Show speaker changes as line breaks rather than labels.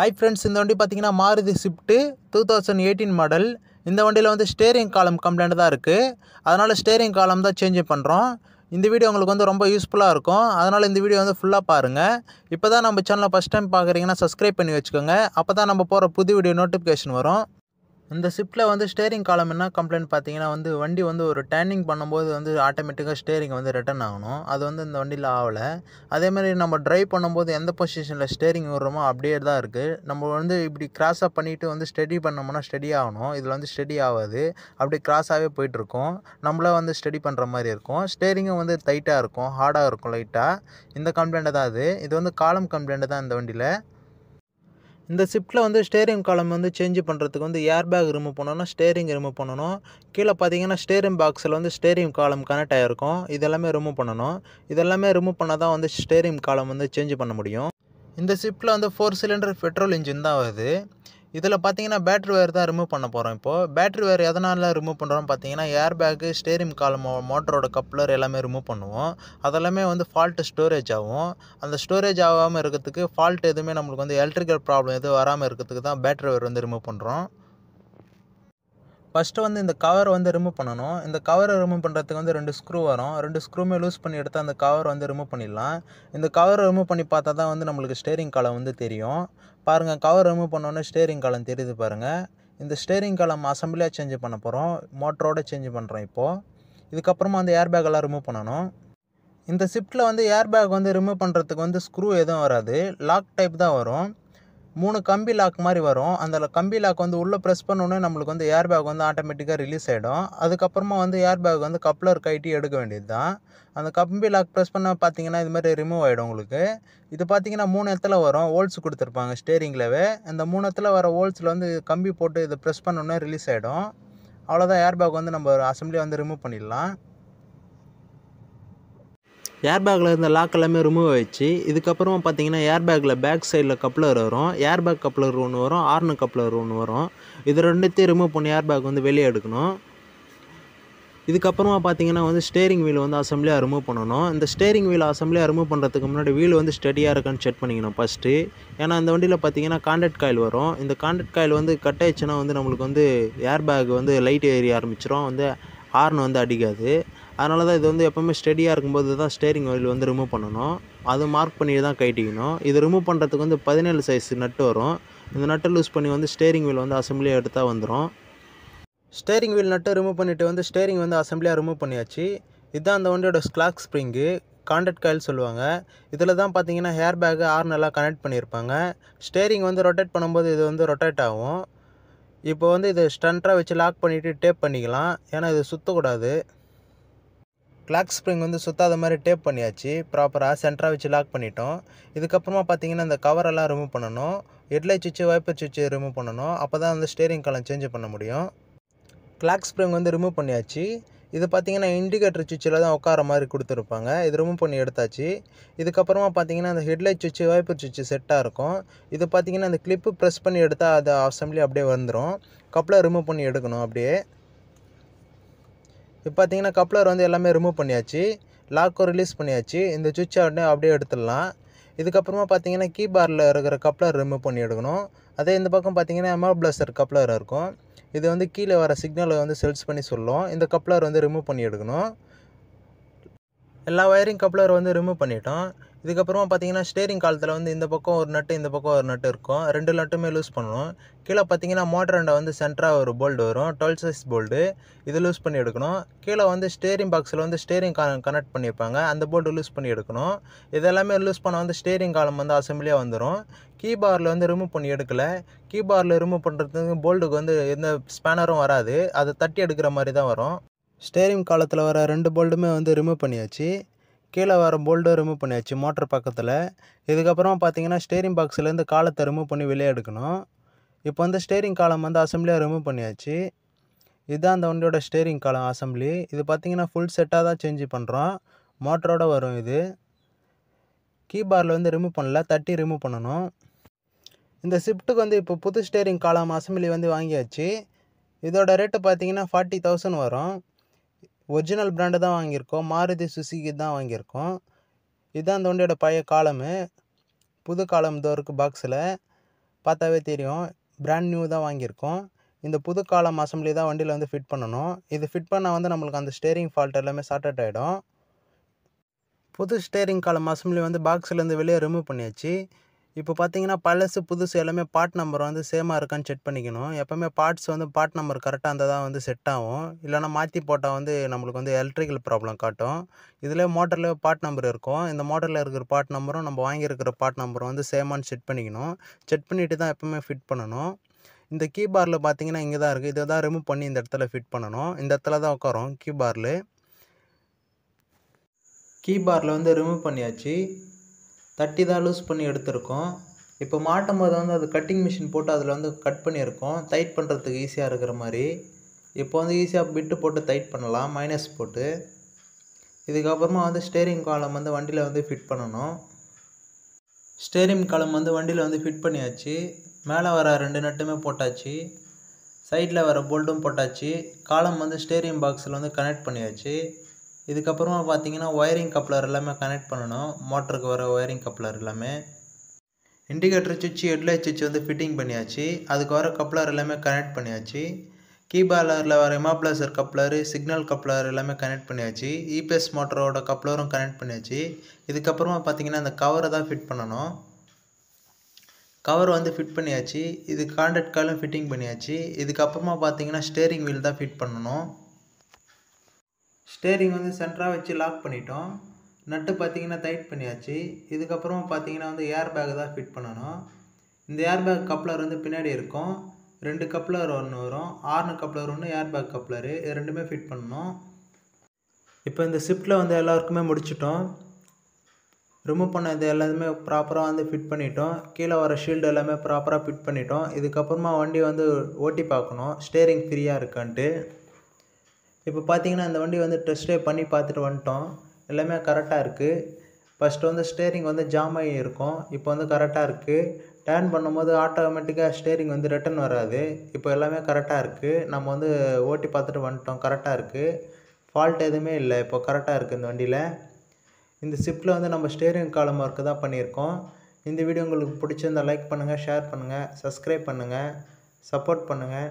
hi friends இந்த வண்டி பார்த்தீங்கன்னா Maruti Swift two thousand eighteen model இந்த வண்டியில் வந்து ஸ்டேரிங் காலம் கம்ப்ளைண்ட் தான் இருக்குது அதனால் ஸ்டேரிங் காலம் தான் சேஞ்ச் பண்ணுறோம் இந்த வீடியோ உங்களுக்கு வந்து ரொம்ப யூஸ்ஃபுல்லாக இருக்கும் அதனால் இந்த வீடியோ வந்து ஃபுல்லாக பாருங்கள் இப்போ தான் நம்ம சேனலை ஃபஸ்ட் டைம் பார்க்குறீங்கன்னா சப்ஸ்கிரைப் பண்ணி வச்சுக்கோங்க அப்போ தான் நம்ம போகிற புது வீடியோ நோட்டிஃபிகேஷன் வரும் இந்த ஷிஃப்ட்டில் வந்து ஸ்டேரிங் காலம் என்ன கம்ப்ளைண்ட் பார்த்தீங்கன்னா வந்து வண்டி வந்து ஒரு டேர்னிங் பண்ணும்போது வந்து ஆட்டோமேட்டிக்காக ஸ்டேரிங் வந்து ரிட்டர்ன் ஆகணும் அது வந்து இந்த வண்டியில் ஆகலை அதேமாதிரி நம்ம ட்ரைவ் பண்ணும்போது எந்த பொசிஷனில் ஸ்டேரிங் விடுறோமோ அப்படியே தான் இருக்குது நம்ம வந்து இப்படி கிராஸாக பண்ணிவிட்டு வந்து ஸ்டெடி பண்ணோம்னா ஸ்டெடி ஆகணும் இதில் வந்து ஸ்டடி ஆகாது அப்படி கிராஸாகவே போயிட்டுருக்கோம் நம்மளே வந்து ஸ்டடி பண்ணுற மாதிரி இருக்கும் ஸ்டேரிங்கும் வந்து டைட்டாக இருக்கும் ஹார்டாக இருக்கும் லைட்டாக இந்த கம்ப்ளைண்ட்டு தான் அது இது வந்து காலம் கம்ப்ளைண்ட்டு தான் இந்த வண்டியில் இந்த ஷிஃப்ட்டில் வந்து ஸ்டேரிங் காலம் வந்து சேஞ்ச் பண்ணுறதுக்கு வந்து ஏர் பேக் ரிமூவ் பண்ணணும்னா ஸ்டேரிங் ரிமூவ் பண்ணணும் கீழே பார்த்தீங்கன்னா ஸ்டேரிங் பாக்ஸில் வந்து ஸ்டேரிங் காலம் கனெக்ட் ஆகிருக்கும் இதெல்லாமே ரிமூவ் பண்ணணும் இதெல்லாமே ரிமூவ் பண்ணால் தான் வந்து ஸ்டேரிங் காலம் வந்து சேஞ்ச் பண்ண முடியும் இந்த ஷிஃப்ட்டில் வந்து ஃபோர் சிலிண்டர் பெட்ரோல் இன்ஜின் தான் வருது இதில் பார்த்தீங்கன்னா பேட்ரி ஒயர் தான் ரிமூவ் பண்ண போகிறோம் இப்போது பேட்ரி ஒயர் எதனால் ரிமூவ் பண்ணுறோம் பார்த்தீங்கன்னா ஏர் பேக்கு ஸ்டேரியம் கால் மோ மோட்டரோட கப்ளர் எல்லாமே ரிமூவ் பண்ணுவோம் அதெல்லாமே வந்து ஃபால்ட்டு ஸ்டோரேஜ் ஆகும் அந்த ஸ்டோரேஜ் ஆகாமல் இருக்கிறதுக்கு ஃபால்ட் எதுவுமே நம்மளுக்கு வந்து எலக்ட்ரிக்கல் ப்ராப்ளம் எதுவும் வராமல் இருக்கிறதுக்கு தான் பேட்ரி வயர் வந்து ரிமூவ் பண்ணுறோம் ஃபஸ்ட்டு வந்து இந்த கவரை வந்து ரிமூவ் பண்ணணும் இந்த கவரை ரிமூவ் பண்ணுறதுக்கு வந்து ரெண்டு ஸ்க்ரூ வரும் ரெண்டு ஸ்க்ரூமே லூஸ் பண்ணி எடுத்தால் அந்த கவர் வந்து ரிமூவ் பண்ணிடலாம் இந்த கவரை ரிமூவ் பண்ணி பார்த்தா தான் வந்து நம்மளுக்கு ஸ்டேரிங் காலம் வந்து தெரியும் பாருங்கள் கவர் ரிமூவ் பண்ணோன்னே ஸ்டேரிங் காலம் தெரியுது பாருங்கள் இந்த ஸ்டேரிங் காலம் அசம்பிளியாக சேஞ்ச் பண்ண போகிறோம் மோட்டரோடு சேஞ்ச் பண்ணுறோம் இப்போது இதுக்கப்புறமா அந்த ஏர் பேக்கெல்லாம் ரிமூவ் பண்ணணும் இந்த ஷிஃப்ட்டில் வந்து ஏர் பேக் வந்து ரிமூவ் பண்ணுறதுக்கு வந்து ஸ்க்ரூ எதுவும் வராது லாக் டைப் தான் வரும் மூணு கம்பி லாக் மாதிரி வரும் அந்த கம்பி லாக் வந்து உள்ளே ப்ரெஸ் பண்ணோன்னே நம்மளுக்கு வந்து ஏர் பேக் வந்து ஆட்டோமேட்டிக்காக ரிலீஸ் ஆகிடும் அதுக்கப்புறமா வந்து ஏர் பேக் வந்து கப்ளர் கைட்டி எடுக்க வேண்டியது தான் அந்த கம்பி லாக் ப்ரெஸ் பண்ண பார்த்தீங்கன்னா இது மாதிரி ரிமூவ் ஆகிடும் உங்களுக்கு இது பார்த்தீங்கன்னா மூணு இடத்துல வரும் ஹோல்ஸ் கொடுத்துருப்பாங்க ஸ்டேரிங்லவே அந்த மூணு இடத்துல வர ஹோல்ஸில் வந்து கம்பி போட்டு இதை ப்ரெஸ் பண்ணோன்னே ரிலீஸ் ஆகிடும் அவ்வளோதான் ஏர் பேக் வந்து நம்ம அசம்பிளி வந்து ரிமூவ் பண்ணிடலாம் ஏர் பேக்கில் இருந்த லாக் எல்லாமே ரிமூவ் ஆயிடுச்சு இதுக்கப்புறமா பார்த்தீங்கன்னா ஏர் பேக்கில் பேக் சைடில் கப்ளர் வரும் ஏர் பேக் கப்ளர் ஒன்று வரும் ஆர்னு கப்ளர் ஒன்று வரும் இது ரெண்டுத்தையும் ரிமூவ் பண்ணி ஏர் பேக் வந்து வெளியே எடுக்கணும் இதுக்கப்புறமா பார்த்தீங்கன்னா வந்து ஸ்டேரிங் வீல் வந்து அசம்பிளியாக ரிமூவ் பண்ணணும் இந்த ஸ்டேரிங் வீல் அசம்பிளியாக ரிமூவ் பண்ணுறதுக்கு முன்னாடி வீல் வந்து ஸ்டடியாக இருக்கான்னு செக் பண்ணிக்கணும் ஃபஸ்ட்டு ஏன்னா அந்த வண்டியில் பார்த்தீங்கன்னா காண்டக்ட் காயில் வரும் இந்த காண்டக்ட் காயில் வந்து கட் ஆயிடுச்சுன்னா வந்து நம்மளுக்கு வந்து ஏர் பேக் வந்து லைட் ஏறி ஆரம்பிச்சிடும் வந்து ஹார்ன் வந்து அடிக்காது அதனால தான் இது வந்து எப்போவுமே ஸ்டெடியாக இருக்கும்போது தான் ஸ்டேரிங் ஆயில் வந்து ரிமூவ் பண்ணணும் அது மார்க் பண்ணி தான் கைட்டிக்கணும் இது ரிமூவ் பண்ணுறதுக்கு வந்து பதினேழு சைஸ் நட்டு வரும் இந்த நட்டை லூஸ் பண்ணி வந்து ஸ்டேரிங் வீல் வந்து அசம்பிளியாக எடுத்தால் வந்துடும் ஸ்டேரிங் வீல் நட்டை ரிமூவ் பண்ணிவிட்டு வந்து ஸ்டேரிங் வந்து அசம்பிளியாக ரிமூவ் பண்ணியாச்சு இதுதான் அந்த வண்டியோட ஸ்லாக் ஸ்ப்ரிங்கு காண்டக்ட் காயில் சொல்லுவாங்க இதில் தான் பார்த்தீங்கன்னா ஹேர் பேக்கு ஆர் நல்லா கனெக்ட் பண்ணியிருப்பாங்க ஸ்டேரிங் வந்து ரொட்டேட் பண்ணும்போது இது வந்து ரொட்டேட் ஆகும் இப்போ வந்து இது ஸ்டண்ட்ராக வச்சு லாக் பண்ணிவிட்டு டேப் பண்ணிக்கலாம் ஏன்னா இது சுற்றக்கூடாது கிளாக் ஸ்ப்ரிங் வந்து சுத்தாத மாதிரி டேப் பண்ணியாச்சு ப்ராப்பராக சென்டராக வச்சு லாக் பண்ணிட்டோம் இதுக்கப்புறமா பார்த்தீங்கன்னா அந்த கவரெல்லாம் ரிமூவ் பண்ணணும் ஹெட்லைட் சுவிட்சு வைப்பர் சுவிச்சு ரிமூவ் பண்ணணும் அப்போ தான் வந்து ஸ்டேரிங் காலம் சேஞ்ச் பண்ண முடியும் கிளாக் ஸ்ப்ரிங் வந்து ரிமூவ் பண்ணியாச்சு இது பார்த்தீங்கன்னா இண்டிகேட்டர் சுவிச்சில் தான் உட்கார மாதிரி கொடுத்துருப்பாங்க இது ரிமூவ் பண்ணி எடுத்தாச்சு இதுக்கப்புறமா பார்த்தீங்கன்னா அந்த ஹெட்லைட் சுவிச்சு வைப்பர் சுவிச்சு செட்டாக இருக்கும் இது பார்த்தீங்கன்னா அந்த கிளிப்பு ப்ரெஸ் பண்ணி எடுத்தால் அது அசம்பிளி அப்படியே வந்துடும் கப்பில் ரிமூவ் பண்ணி எடுக்கணும் அப்படியே இப்போ பார்த்தீங்கன்னா கப்ளர் வந்து எல்லாமே ரிமூவ் பண்ணியாச்சு லாக்கும் ரிலீஸ் பண்ணியாச்சு இந்த சுவிட்ச் உடனே அப்படியே எடுத்துடலாம் இதுக்கப்புறமா பார்த்தீங்கன்னா கீபாரில் இருக்கிற கப்ளர் ரிமூவ் பண்ணி எடுக்கணும் அதே இந்த பக்கம் பார்த்தீங்கன்னா எம்ஆர் பிளஸ்டர் கப்ளர் இருக்கும் இது வந்து கீழே வர சிக்னலை வந்து செல்ஸ் பண்ணி சொல்லும் இந்த கப்ளர் வந்து ரிமூவ் பண்ணி எடுக்கணும் எல்லா ஒயரிங் கப்ளர் வந்து ரிமூவ் பண்ணிட்டோம் இதுக்கப்புறமா பார்த்தீங்கன்னா ஸ்டேரிங் காலத்தில் வந்து இந்த பக்கம் ஒரு நட்டு இந்த பக்கம் ஒரு நட்டு இருக்கும் ரெண்டு நட்டுமே லூஸ் பண்ணணும் கீழே பார்த்தீங்கன்னா மோட்டர் அண்டை வந்து சென்டராக ஒரு போல்டு வரும் டுவெல் சைஸ் போல்டு இது லூஸ் பண்ணி எடுக்கணும் கீழே வந்து ஸ்டேரிங் பாக்ஸில் வந்து ஸ்டேரிங் கா கனெக்ட் பண்ணியிருப்பாங்க அந்த போல்டு லூஸ் பண்ணி எடுக்கணும் இதெல்லாமே லூஸ் பண்ண வந்து ஸ்டேரிங் காலம் வந்து அசம்பிளியாக வந்துடும் கீபாரில் வந்து ரிமூவ் பண்ணி எடுக்கலை கீபாரில் ரிமூவ் பண்ணுறதுக்கு போல்டுக்கு வந்து எந்த ஸ்பேனரும் வராது அதை தட்டி எடுக்கிற மாதிரி தான் வரும் ஸ்டேரிங் காலத்தில் வர ரெண்டு போல்டுமே வந்து ரிமூவ் பண்ணியாச்சு கீழே வர போல்டை ரிமூவ் பண்ணியாச்சு மோட்டர் பக்கத்தில் இதுக்கப்புறமா பார்த்தீங்கன்னா ஸ்டேரிங் பாக்ஸ்லேருந்து காலத்தை ரிமூவ் பண்ணி வெளியே எடுக்கணும் இப்போ வந்து ஸ்டேரிங் காலம் வந்து அசம்பிளியாக ரிமூவ் பண்ணியாச்சு இதுதான் அந்த வண்டியோட ஸ்டேரிங் காலம் அசம்பிளி இது பார்த்திங்கன்னா ஃபுல் செட்டாக தான் சேஞ்சு பண்ணுறோம் மோட்டரோட வரும் இது கீபாரில் வந்து ரிமூவ் பண்ணல தட்டி ரிமூவ் பண்ணணும் இந்த ஷிஃப்ட்டுக்கு வந்து இப்போ புது ஸ்டேரிங் காலம் அசம்பிளி வந்து வாங்கியாச்சு இதோட ரேட்டு பார்த்தீங்கன்னா ஃபார்ட்டி தௌசண்ட் வரும் ஒரிஜினல் பிராண்டு தான் வாங்கியிருக்கோம் மாருதி சுசிக்கு தான் வாங்கியிருக்கோம் இதுதான் அந்த வண்டியோட பழைய காலமு புது காலம் தான் இருக்குது பாக்ஸில் பார்த்தாவே தெரியும் பிராண்ட் நியூ தான் வாங்கியிருக்கோம் இந்த புது காலம் அசம்பிளி தான் வண்டியில் வந்து ஃபிட் பண்ணணும் இது ஃபிட் பண்ணால் வந்து நம்மளுக்கு அந்த ஸ்டேரிங் ஃபால்ட் எல்லாமே சார்ட் ஆகிடும் புது ஸ்டேரிங் காலம் அசம்பிளி வந்து பாக்ஸ்லேருந்து வெளியே ரிமூவ் பண்ணியாச்சு இப்போ பார்த்தீங்கன்னா பழசு புதுசு எல்லாமே பார்ட் நம்பர் வந்து சேமாக இருக்கான்னு செக் பண்ணிக்கணும் எப்போவுமே பார்ட்ஸ் வந்து பார்ட் நம்பர் கரெக்டாக இருந்தால் தான் வந்து செட் ஆகும் இல்லைனா மாற்றி போட்டால் வந்து நம்மளுக்கு வந்து எலக்ட்ரிக்கல் ப்ராப்ளம் காட்டும் இதில் மோட்டரில் பார்ட் நம்பர் இருக்கும் இந்த மோட்டரில் இருக்கிற பார்ட் நம்பரும் நம்ம வாங்கியிருக்கிற பார்ட் நம்பரும் வந்து சேமான்னு செட் பண்ணிக்கணும் செக் பண்ணிவிட்டு தான் எப்போவுமே ஃபிட் பண்ணணும் இந்த கீபாரில் பார்த்தீங்கன்னா இங்கே தான் இருக்குது இதை தான் ரிமூவ் பண்ணி இந்த இடத்துல ஃபிட் பண்ணணும் இந்த இடத்துல தான் உட்காரும் கீபாரில் கீபாரில் வந்து ரிமூவ் பண்ணியாச்சு தட்டி தான் லூஸ் பண்ணி எடுத்திருக்கோம் இப்போ மாட்டும் போது வந்து அது கட்டிங் மிஷின் போட்டு அதில் வந்து கட் பண்ணியிருக்கோம் டைட் பண்ணுறதுக்கு ஈஸியாக இருக்கிற மாதிரி இப்போ வந்து ஈஸியாக பிட்டு போட்டு டைட் பண்ணலாம் மைனஸ் போட்டு இதுக்கப்புறமா வந்து ஸ்டேரிங் காலம் வந்து வண்டியில் வந்து ஃபிட் பண்ணணும் ஸ்டேரிங் காலம் வந்து வண்டியில் வந்து ஃபிட் பண்ணியாச்சு மேலே வர ரெண்டு நட்டுமே போட்டாச்சு சைடில் வர போல்ட்டும் போட்டாச்சு காலம் வந்து ஸ்டேரியம் பாக்ஸில் வந்து கனெக்ட் பண்ணியாச்சு இதுக்கப்புறமா பார்த்தீங்கன்னா ஒயரிங் கப்ளர் எல்லாமே கனெக்ட் பண்ணணும் மோட்டருக்கு வர ஒயரிங் கப்ளர் எல்லாமே இண்டிகேட்டர் சுவிட்ச் ஹெட்லைட் சுவிட்ச் வந்து ஃபிட்டிங் பண்ணியாச்சு அதுக்கு வர கப்ளர் எல்லாமே கனெக்ட் பண்ணியாச்சு கீபாலரில் வர எமாப்ளாசர் கப்ளரு சிக்னல் கப்ளர் எல்லாமே கனெக்ட் பண்ணியாச்சு இபிஎஸ் மோட்டரோட கப்ளரும் கனெக்ட் பண்ணியாச்சு இதுக்கப்புறமா பார்த்தீங்கன்னா அந்த கவரை தான் ஃபிட் பண்ணணும் கவர் வந்து ஃபிட் பண்ணியாச்சு இது காண்டக்ட் காலும் ஃபிட்டிங் பண்ணியாச்சு இதுக்கப்புறமா பார்த்தீங்கன்னா ஸ்டேரிங் வீல் தான் ஃபிட் பண்ணணும் ஸ்டேரிங் வந்து சென்டராக வச்சு லாக் பண்ணிட்டோம் நட்டு பார்த்தீங்கன்னா டைட் பண்ணியாச்சு இதுக்கப்புறம் பார்த்தீங்கன்னா வந்து ஏர் பேக் தான் ஃபிட் பண்ணணும் இந்த ஏர் பேக் கப்ளர் வந்து பின்னாடி இருக்கும் ரெண்டு கப்ளர் ஒன்று வரும் ஆர்னு கப்ளர் ஒன்று ஏர் பேக் கப்ளர் இது ரெண்டுமே ஃபிட் பண்ணணும் இப்போ இந்த ஷிஃப்ட்டில் வந்து எல்லாருக்குமே முடிச்சிட்டோம் ரிமூவ் பண்ண இது எல்லாத்துமே ப்ராப்பராக வந்து ஃபிட் பண்ணிட்டோம் கீழே வர ஷீல்டு எல்லாமே ப்ராப்பராக ஃபிட் பண்ணிட்டோம் இதுக்கப்புறமா வண்டி வந்து ஓட்டி பார்க்கணும் ஸ்டேரிங் ஃப்ரீயாக இருக்கான்ட்டு இப்போ பார்த்தீங்கன்னா இந்த வண்டி வந்து டெஸ்ட் ட்ரைவ் பண்ணி பார்த்துட்டு வந்துட்டோம் எல்லாமே கரெக்டாக இருக்குது ஃபஸ்ட்டு வந்து ஸ்டேரிங் வந்து ஜாம் ஆகி இருக்கும் இப்போ வந்து கரெக்டாக இருக்குது டேர்ன் பண்ணும்போது ஆட்டோமேட்டிக்காக ஸ்டேரிங் வந்து ரிட்டன் வராது இப்போ எல்லாமே கரெக்டாக இருக்குது நம்ம வந்து ஓட்டி பார்த்துட்டு வந்துட்டோம் கரெக்டாக இருக்குது ஃபால்ட் எதுவுமே இல்லை இப்போ கரெக்டாக இருக்குது இந்த வண்டியில் இந்த ஷிஃப்ட்டில் வந்து நம்ம ஸ்டேரிங் காலம் ஒர்க்கு தான் பண்ணியிருக்கோம் இந்த வீடியோ உங்களுக்கு பிடிச்சிருந்தால் லைக் பண்ணுங்கள் ஷேர் பண்ணுங்கள் சப்ஸ்கிரைப் பண்ணுங்கள் சப்போர்ட் பண்ணுங்கள்